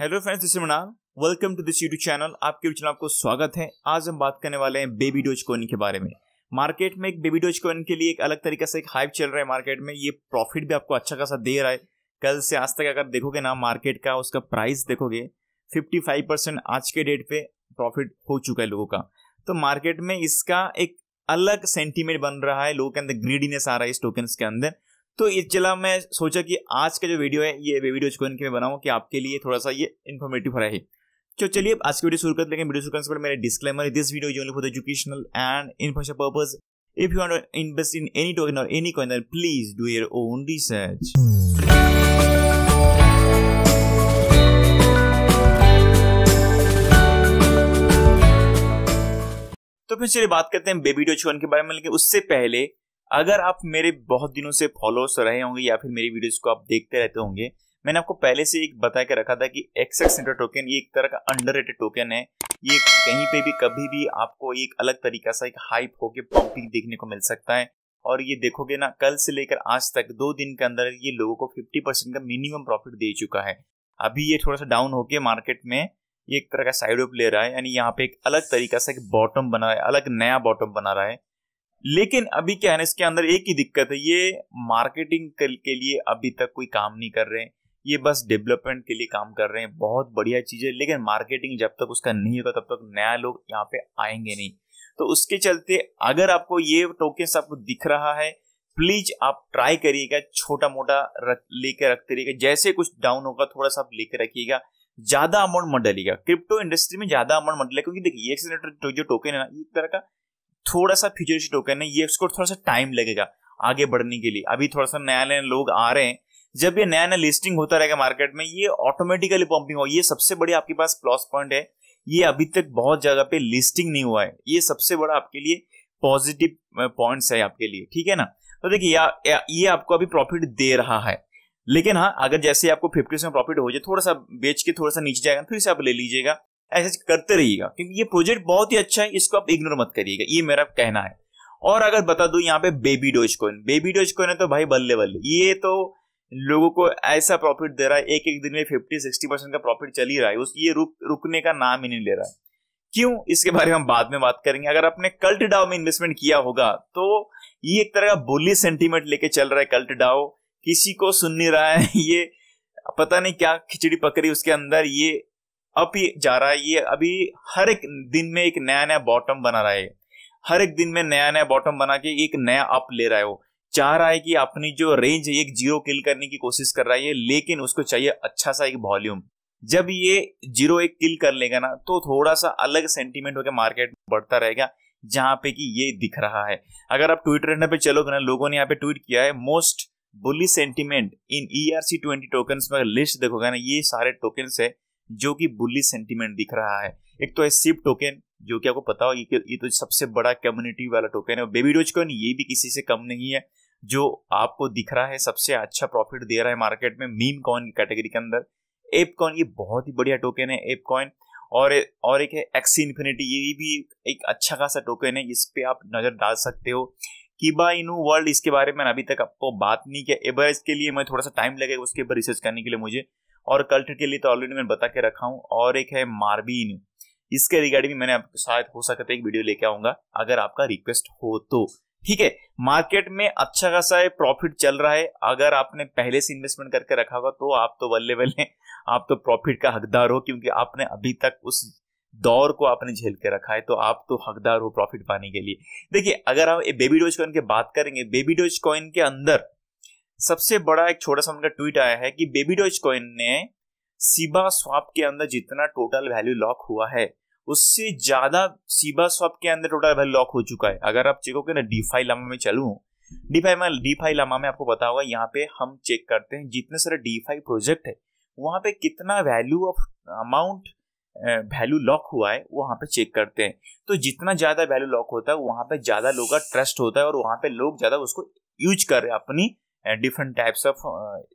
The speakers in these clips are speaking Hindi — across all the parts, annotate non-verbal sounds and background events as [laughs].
Hello friends this Manal welcome to this YouTube channel आपके चैनल आपको स्वागत है आज हम बात करने वाले हैं बेबी डोज कॉइन के बारे में मार्केट में एक बेबी डोज कॉइन के लिए एक अलग तरीके से एक हाइप चल रहा है मार्केट में ये प्रॉफिट भी आपको अच्छा खासा दे रहा है कल से आज तक अगर देखोगे ना मार्केट का उसका प्राइस देखोगे फिफ्टी आज के डेट पे प्रॉफिट हो चुका है लोगों का तो मार्केट में इसका एक अलग सेंटीमेंट बन रहा है लोगों के अंदर ग्रीडीनेस आ रहा है इस टोकन के अंदर तो इस चला मैं सोचा कि आज का जो वीडियो है ये वीडियो इसको इनके मैं बनाऊँ कि आपके लिए थोड़ा सा ये इन्फॉर्मेटिव रहे तो चलिए आज की वीडियो शुरू करते लेकिन वीडियो शुरू करने से पहले मेरे disclaimer this video is only for educational and information purpose if you want to invest in any token और any coin please do your own research तो फिर चलिए बात करते हैं बेबी डोज कॉइन के बारे में लेकिन उससे पहले अगर आप मेरे बहुत दिनों से फॉलोअर्स रहे होंगे या फिर मेरी वीडियोस को आप देखते रहते होंगे मैंने आपको पहले से एक बता के रखा था कि एक्सेस एक्स टोकन ये एक तरह का अंडर टोकन है ये कहीं पे भी कभी भी आपको एक अलग तरीका सा एक हाइप होके पंपिंग देखने को मिल सकता है और ये देखोगे ना कल से लेकर आज तक दो दिन के अंदर ये लोगों को 50 परसेंट का मिनिमम प्रॉफिट दे चुका है अभी ये थोड़ा सा डाउन होके मार्केट में ये एक तरह का साइड ऑफ ले रहा है यानी यहाँ पे एक अलग तरीका सा एक बॉटम बना रहा है अलग नया बॉटम बना रहा है लेकिन अभी क्या है ना इसके अंदर एक ही दिक्कत है ये मार्केटिंग के लिए अभी तक कोई काम नहीं कर रहे हैं ये बस डेवलपमेंट के लिए काम कर रहे हैं बहुत बढ़िया चीज़ है लेकिन मार्केटिंग जब तक उसका नहीं होगा तब तक नया लोग यहाँ पे आएंगे नहीं तो उसके चलते अगर आपको ये टोकन आपको दिख रहा है प्लीज आप ट्राई करिएगा छोटा मोटा रख लेके रखते रहिएगा जैसे कुछ डाउन होगा थोड़ा सा आप लेकर रखिएगा ज्यादा अमाउंट मत डालिएगा क्रिप्टो इंडस्ट्री में ज्यादा अमाउंट मत डालिएगा क्योंकि देखिए जो टोकन है ना इस तरह का थोड़ा सा फ्यूचरिस्ट टोकन है ये उसको थोड़ा सा टाइम लगेगा आगे बढ़ने के लिए अभी थोड़ा सा नया नया लोग आ रहे हैं जब ये नया नया लिस्टिंग होता रहेगा मार्केट में ये ऑटोमेटिकली पंपिंग हो ये सबसे बड़ी आपके पास प्लस पॉइंट है ये अभी तक बहुत जगह पे लिस्टिंग नहीं हुआ है ये सबसे बड़ा आपके लिए पॉजिटिव पॉइंट्स है आपके लिए ठीक है ना तो देखिए ये आपको अभी प्रॉफिट दे रहा है लेकिन हाँ अगर जैसे आपको फिफ्टी प्रॉफिट हो जाए थोड़ा सा बेच के थोड़ा सा नीचे जाएगा फिर से आप ले लीजिएगा ऐसे करते रहिएगा क्योंकि ये प्रोजेक्ट बहुत ही अच्छा है इसको आप इग्नोर मत करिएगा ये मेरा कहना है और अगर बता दू यहाँ पे baby doge coin baby doge coin है तो भाई बल्ले बल्ले ये तो लोगों को ऐसा प्रॉफिट दे रहा है एक एक दिन में फिफ्टी सिक्सटी परसेंट का प्रॉफिट चल ही रहा है उस ये रुक रुकने का नाम ही नहीं ले रहा है क्यों इसके बारे में हम बाद में बात करेंगे अगर आपने कल्ट डाओ में इन्वेस्टमेंट किया होगा तो ये एक तरह का बोली सेंटीमेंट लेके चल रहा है कल्ट डाओ किसी को सुन नहीं रहा है [laughs] ये पता नहीं क्या खिचड़ी पकड़ी उसके अंदर ये अप जा रहा है ये अभी हर एक दिन में एक नया नया बॉटम बना रहा है हर एक दिन में नया नया बॉटम बना के एक नया अप ले रहा है वो चाह रहा है कि अपनी जो रेंज है एक जीरो किल करने की कोशिश कर रहा है लेकिन उसको चाहिए अच्छा सा एक वॉल्यूम जब ये जीरो एक किल कर लेगा ना तो थोड़ा सा अलग सेंटिमेंट होकर मार्केट बढ़ता रहेगा जहां पे कि ये दिख रहा है अगर आप ट्विटर हैंडल पे चलोगे ना लोगों ने यहाँ पे ट्वीट किया है most bully sentiment in E R C twenty token में लिस्ट देखोगे ना ये सारे टोकन है जो कि बुल्ली सेंटीमेंट दिख रहा है एक तो है सिप टोकन जो कि आपको पता होगी कि ये तो सबसे बड़ा कम्युनिटी वाला टोकन है बेबी डोज कॉइन ये भी किसी से कम नहीं है जो आपको दिख रहा है सबसे अच्छा प्रॉफिट दे रहा है मार्केट में मीम कॉइन की कैटेगरी के अंदर एप कॉइन ये बहुत ही बढ़िया टोकन है एप कॉइन और और एक है एक्सी इन्फिनिटी ये भी एक अच्छा खासा टोकन है इस पर आप नज़र डाल सकते हो कीबा इनू वर्ल्ड इसके बारे में अभी तक आपको बात नहीं किया एवरेज के लिए मैं थोड़ा सा टाइम लगेगा उसके ऊपर रिसर्च करने के लिए मुझे और कल्ट के लिए तो ऑलरेडी मैं बता के रखा हूँ और एक है मार्बिन इसके रिगार्डिंग भी मैंने आपको शायद हो सकता है एक वीडियो लेके आऊंगा अगर आपका रिक्वेस्ट हो तो ठीक है मार्केट में अच्छा खासा है प्रॉफिट चल रहा है अगर आपने पहले से इन्वेस्टमेंट करके रखा होगा तो आप तो बल्ले बल्ले आप तो प्रॉफिट का हकदार हो क्योंकि आपने अभी तक उस दौर को आपने झेल के रखा है तो आप तो हकदार हो प्रॉफिट पाने के लिए देखिए अगर हम बेबी डोज कॉइन की बात करेंगे बेबी डोज कॉइन के अंदर सबसे बड़ा एक छोटा सा उनका ट्वीट आया है कि बेबी डॉज कॉइन ने सीबा स्वाप के अंदर जितना टोटल वैल्यू लॉक हुआ है उससे ज्यादा सीबा स्वाप के अंदर टोटल वैल्यू लॉक हो चुका है अगर आप चेक हो ना डीफाई लामा में चलू डीफाई में डीफाई लामा में आपको पता होगा यहाँ पे हम चेक करते हैं जितने सारे डीफाई प्रोजेक्ट है वहां पे कितना value of amount value lock हुआ है वहां पे चेक करते हैं तो जितना ज़्यादा वैल्यू लॉक होता है वहां पे ज़्यादा लोगों का ट्रस्ट होता है और वहां पे लोग ज़्यादा उसको यूज कर रहे हैं अपनी डिफरेंट टाइप्स ऑफ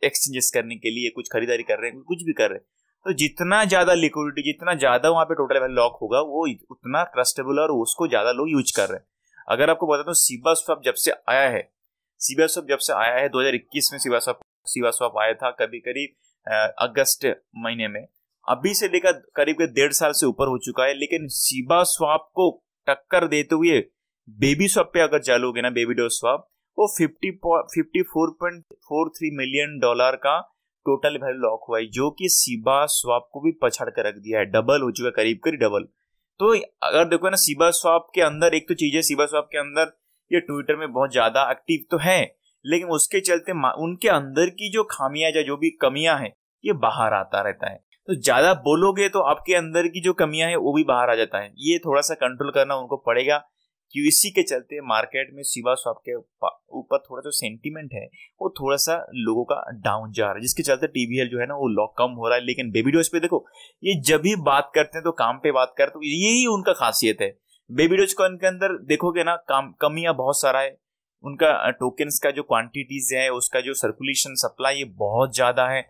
एक्सचेंजेस करने के लिए कुछ खरीदारी कर रहे हैं कुछ भी कर रहे हैं तो जितना ज्यादा लिक्विडिटी जितना ज्यादा वहां पे टोटल वैल्यू लॉक होगा वो उतना ट्रस्टेबल और उसको ज्यादा लोग यूज कर रहे हैं अगर आपको बता हूँ सीबा स्वाप जब से आया है सीबा स्वाप जब से आया है 2021 में सीबा स्वाप सीबा स्वाप आया था कभी करीब अगस्त महीने में अभी से लेकर करीब के डेढ़ साल से ऊपर हो चुका है लेकिन सीबा स्वाप को टक्कर देते हुए बेबी स्वाप पे अगर चलोगे ना बेबी डोज स्वाप वो fifty fifty four point four three million dollar का टोटल वैल्यू लॉक हुआ है जो कि सीबा स्वाप को भी पछाड़ कर रख दिया है डबल हो चुका करीब करीब डबल तो अगर देखो ना सीबा स्वाप के अंदर एक तो है सीबा स्वाप के अंदर ये ट्विटर में बहुत ज्यादा एक्टिव तो है लेकिन उसके चलते उनके अंदर की जो खामियां या जो भी कमियां हैं ये बाहर आता रहता है तो ज्यादा बोलोगे तो आपके अंदर की जो कमियां हैं वो भी बाहर आ जाता है ये थोड़ा सा कंट्रोल करना उनको पड़ेगा इसी के चलते मार्केट में सिवा शॉप के ऊपर थोड़ा जो सेंटीमेंट है वो थोड़ा सा लोगों का डाउन जा रहा है जिसके चलते टीवीएल जो है ना वो लॉक कम हो रहा है लेकिन बेबी डोज पे देखो ये जब भी बात करते हैं तो काम पे बात करते हैं तो यही उनका खासियत है बेबी डोज को इनके अंदर देखोगे ना काम कमियां बहुत सारा है उनका टोकन्स का जो क्वांटिटीज है उसका जो सर्कुलेशन सप्लाई ये बहुत ज़्यादा है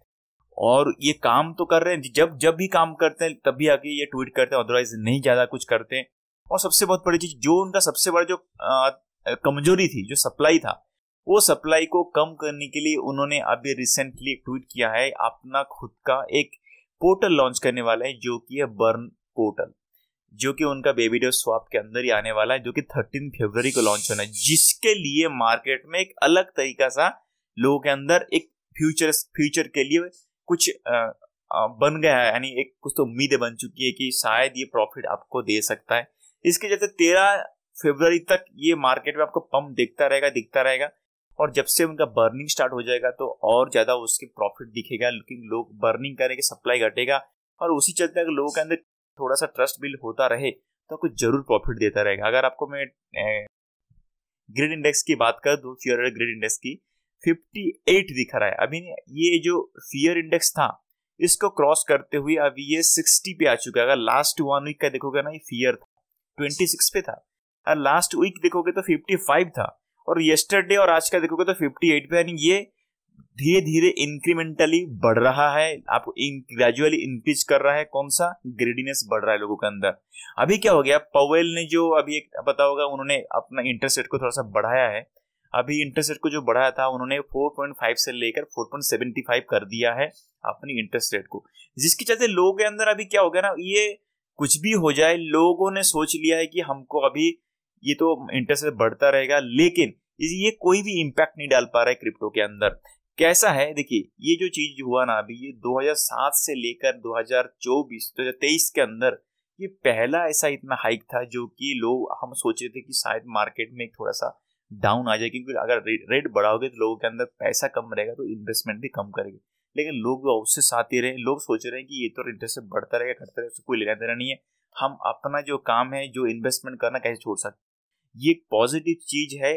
और ये काम तो कर रहे हैं जब जब भी काम करते हैं तब भी आगे ये ट्वीट करते हैं अदरवाइज नहीं ज़्यादा कुछ करते हैं और सबसे बहुत बड़ी चीज जो उनका सबसे बड़ा जो कमजोरी थी जो सप्लाई था वो सप्लाई को कम करने के लिए उन्होंने अभी रिसेंटली ट्वीट किया है अपना खुद का एक पोर्टल लॉन्च करने वाला है जो कि है बर्न पोर्टल जो कि उनका बेबी डो स्वाप के अंदर ही आने वाला है जो कि थर्टीन फेबर को लॉन्च होना है जिसके लिए मार्केट में एक अलग तरीका सा लोगों के अंदर एक फ्यूचर फ्यूचर के लिए कुछ आ, आ, बन गया है यानी एक कुछ तो उम्मीदें बन चुकी है कि शायद ये प्रॉफिट आपको दे सकता है इसके चलते तेरह फरवरी तक ये मार्केट में आपको पंप देखता रहेगा दिखता रहेगा और जब से उनका बर्निंग स्टार्ट हो जाएगा तो और ज़्यादा उसके प्रॉफिट दिखेगा लेकिन लोग बर्निंग करेंगे सप्लाई घटेगा और उसी चलते अगर लोगों के अंदर थोड़ा सा ट्रस्ट बिल्ड होता रहे तो आपको जरूर प्रॉफिट देता रहेगा अगर आपको मैं ग्रिड इंडेक्स की बात कर दू फियर ग्रिड इंडेक्स की 58 दिखा रहा है अभी ये जो फियर इंडेक्स था इसको क्रॉस करते हुए अभी ये 60 पे आ चुका है अगर लास्ट वन वीक का देखोगे ना ये फियर था ट्वेंटी सिक्स पे था और लास्ट वीक देखोगे तो फिफ्टी फाइव था और येस्टरडे और आज का देखोगे तो फिफ्टी एट पे यानी ये धीरे धीरे इंक्रीमेंटली बढ़ रहा है आपको ग्रेजुअली इंक्रीज कर रहा है कौन सा ग्रेडीनेस बढ़ रहा है लोगों के अंदर अभी क्या हो गया पवेल ने जो अभी एक पता होगा उन्होंने अपना इंटरेस्ट रेट को थोड़ा सा बढ़ाया है अभी इंटरेस्ट रेट को जो बढ़ाया था उन्होंने 4.5 से लेकर 4.75 कर दिया है अपनी इंटरेस्ट रेट को जिसके चलते लोगों के अंदर अभी क्या हो गया ना ये कुछ भी हो जाए लोगों ने सोच लिया है कि हमको अभी ये तो इंटरेस्ट बढ़ता रहेगा लेकिन ये कोई भी इम्पैक्ट नहीं डाल पा रहा है क्रिप्टो के अंदर कैसा है देखिए ये जो चीज हुआ ना अभी ये 2007 से लेकर 2024 2023 के अंदर ये पहला ऐसा इतना हाइक था जो कि लोग हम सोच रहे थे कि शायद मार्केट में थोड़ा सा डाउन आ जाए क्योंकि अगर रेट बढ़ाओगे तो लोगों के अंदर पैसा कम रहेगा तो इन्वेस्टमेंट भी कम करेगी लेकिन लोग उससे साथ ही रहे लोग सोच रहे हैं कि ये तो इंटरेस्ट बढ़ता रहेगा घटता रहेगा उसको कोई लेना देना नहीं है हम अपना जो काम है जो इन्वेस्टमेंट करना कैसे छोड़ सकते ये एक पॉजिटिव चीज है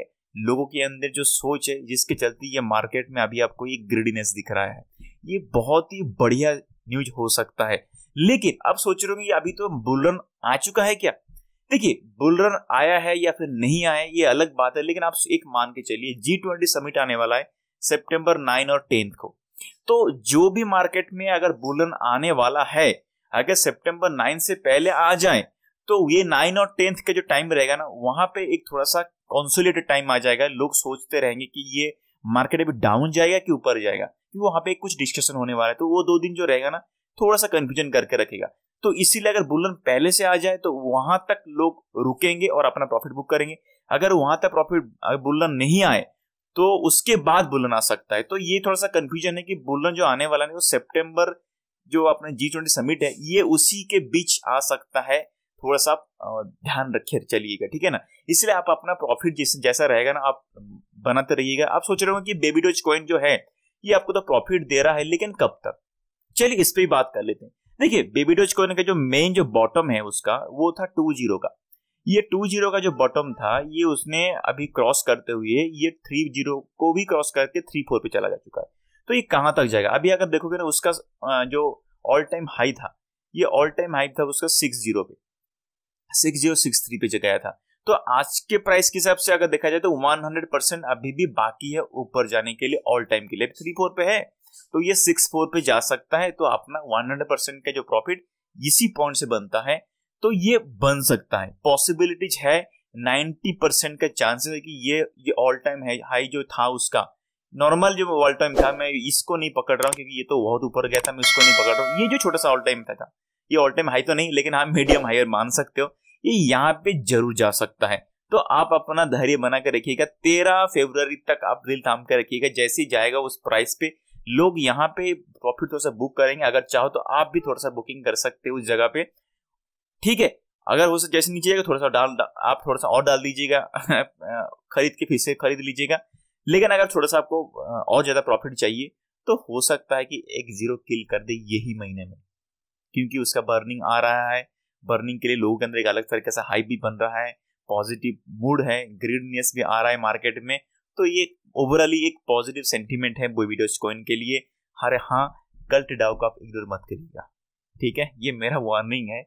लोगों के अंदर जो सोच है जिसके चलते ये मार्केट में अभी आपको ये ग्रिडीनेस दिख रहा है ये बहुत ही बढ़िया न्यूज हो सकता है लेकिन अब सोच रहे होंगे अभी तो बुलरन आ चुका है क्या देखिए बुलरन आया है या फिर नहीं आया ये अलग बात है लेकिन आप एक मान के चलिए जी ट्वेंटी समिट आने वाला है सेप्टेम्बर नाइन और टेंथ को तो जो भी मार्केट में अगर बुलन आने वाला है अगर सितंबर नाइन से पहले आ जाए तो ये नाइन और टेंथ का जो टाइम रहेगा ना वहां पे एक थोड़ा सा कॉन्सोलेटेड टाइम आ जाएगा लोग सोचते रहेंगे कि ये मार्केट अभी डाउन जाएगा कि ऊपर जाएगा क्योंकि वहां पे कुछ डिस्कशन होने वाला है तो वो दो दिन जो रहेगा ना थोड़ा सा कंफ्यूजन करके रखेगा तो इसीलिए अगर बुलन पहले से आ जाए तो वहां तक लोग रुकेंगे और अपना प्रॉफिट बुक करेंगे अगर वहां तक प्रॉफिट बुलन नहीं आए तो उसके बाद बुलन आ सकता है तो ये थोड़ा सा कंफ्यूजन है कि बुलन जो आने वाला है वो सितंबर जो अपने जी ट्वेंटी समिट है ये उसी के बीच आ सकता है थोड़ा सा ध्यान रखे चलिएगा ठीक है ना इसलिए आप अपना प्रॉफिट जैसा रहेगा ना आप बनाते रहिएगा आप सोच रहे हो कि बेबी डोज कॉइन जो है ये आपको तो प्रॉफिट दे रहा है लेकिन कब तक चलिए इस पर ही बात कर लेते हैं देखिए बेबी डोज कॉइन का जो मेन जो बॉटम है उसका वो था टू जीरो का ये टू जीरो का जो बॉटम था ये उसने अभी क्रॉस करते हुए ये थ्री जीरो को भी क्रॉस करके थ्री फोर पे चला जा चुका है तो ये कहाँ तक जाएगा अभी अगर देखोगे ना उसका जो ऑल टाइम हाई था ये ऑल टाइम हाई था उसका सिक्स जीरो पे सिक्स जीरो सिक्स थ्री पे गया था तो आज के प्राइस के हिसाब से अगर देखा जाए तो वन हंड्रेड परसेंट अभी भी बाकी है ऊपर जाने के लिए ऑल टाइम के लिए थ्री फोर पे है तो ये सिक्स फोर पे जा सकता है तो अपना वन हंड्रेड परसेंट का जो प्रॉफिट इसी पॉइंट से बनता है तो ये बन सकता है पॉसिबिलिटीज है 90 परसेंट का चांसेस है कि ये ये ऑल टाइम है हाई जो था उसका नॉर्मल जो ऑल टाइम था मैं इसको नहीं पकड़ रहा हूँ क्योंकि ये तो बहुत ऊपर गया था मैं इसको नहीं पकड़ रहा हूँ ये जो छोटा सा ऑल टाइम था, था ये ऑल टाइम हाई तो नहीं लेकिन आप मीडियम हाई मान सकते हो ये यहाँ पे जरूर जा सकता है तो आप अपना धैर्य बना कर रखिएगा तेरह फेबर तक आप दिल थाम कर रखिएगा जैसे ही जाएगा उस प्राइस पे लोग यहाँ पे प्रॉफिट थोड़ा सा बुक करेंगे अगर चाहो तो आप भी थोड़ा सा बुकिंग कर सकते हो उस जगह पे ठीक है अगर वो जैसे नीचे जाएगा थोड़ा सा डाल आप थोड़ा सा और डाल दीजिएगा [laughs] खरीद के फिर से खरीद लीजिएगा लेकिन अगर थोड़ा सा आपको और ज़्यादा प्रॉफिट चाहिए तो हो सकता है कि एक ज़ीरो किल कर दे यही महीने में क्योंकि उसका बर्निंग आ रहा है बर्निंग के लिए लोगों के अंदर एक अलग तरीके से हाइप भी बन रहा है पॉजिटिव मूड है ग्रीडनेस भी आ रहा है मार्केट में तो ये ओवरऑली एक पॉजिटिव सेंटीमेंट है बोविडोज कॉइन के लिए हरे हाँ गल्ट डाउ को आप इग्नोर मत करिएगा ठीक है ये मेरा वार्निंग है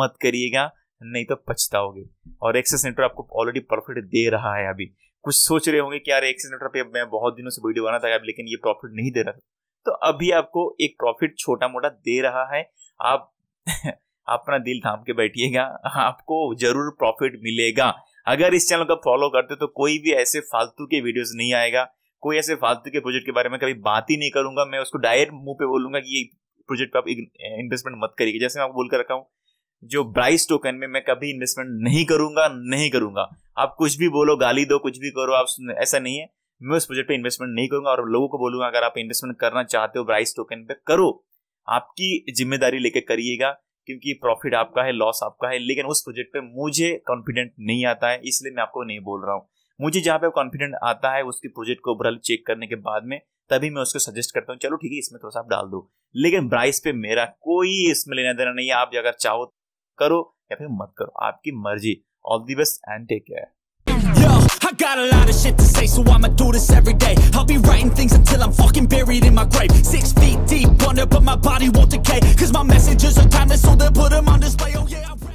मत करिएगा नहीं तो पछताओगे और एक्सेस नेटवर्क आपको ऑलरेडी प्रॉफिट दे रहा है अभी कुछ सोच रहे होंगे कि यार एक्सेस नेटवर्क पे मैं बहुत दिनों से वीडियो बना था लेकिन ये प्रॉफिट नहीं दे रहा था तो अभी आपको एक प्रॉफिट छोटा मोटा दे रहा है आप [laughs] अपना दिल थाम के बैठिएगा आपको जरूर प्रॉफिट मिलेगा अगर इस चैनल को फॉलो करते तो कोई भी ऐसे फालतू के वीडियोस नहीं आएगा कोई ऐसे फालतू के प्रोजेक्ट के बारे में कभी बात ही नहीं करूंगा मैं उसको डायरेक्ट मुंह पे बोलूंगा कि ये प्रोजेक्ट पे आप इन्वेस्टमेंट मत करिएगा जैसे मैं आपको बोलकर रखा हूँ जो ब्राइस टोकन में मैं कभी इन्वेस्टमेंट नहीं करूंगा नहीं करूंगा आप कुछ भी बोलो गाली दो कुछ भी करो आप ऐसा नहीं है मैं उस प्रोजेक्ट पे इन्वेस्टमेंट नहीं करूंगा और लोगों को बोलूंगा अगर आप इन्वेस्टमेंट करना चाहते हो ब्राइस टोकन पे करो आपकी जिम्मेदारी लेके करिएगा क्योंकि प्रॉफिट आपका है लॉस आपका है लेकिन उस प्रोजेक्ट पे मुझे कॉन्फिडेंट नहीं आता है इसलिए मैं आपको नहीं बोल रहा हूँ मुझे जहाँ पे कॉन्फिडेंट आता है उसके प्रोजेक्ट को ओवरऑल चेक करने के बाद में तभी मैं उसको सजेस्ट करता हूँ चलो ठीक है इसमें थोड़ा सा आप डाल दो लेकिन ब्राइस पे मेरा कोई इसमें लेना देना नहीं है आप अगर चाहो करो या फिर मत करो आपकी मर्जी all the best and take care I got a lot of shit to say, so I'ma do this every day. I'll be writing things until I'm fucking buried in my grave. Six feet deep under, but my body won't decay. Cause my messages are timeless, so they'll put them on display. Oh yeah, I'm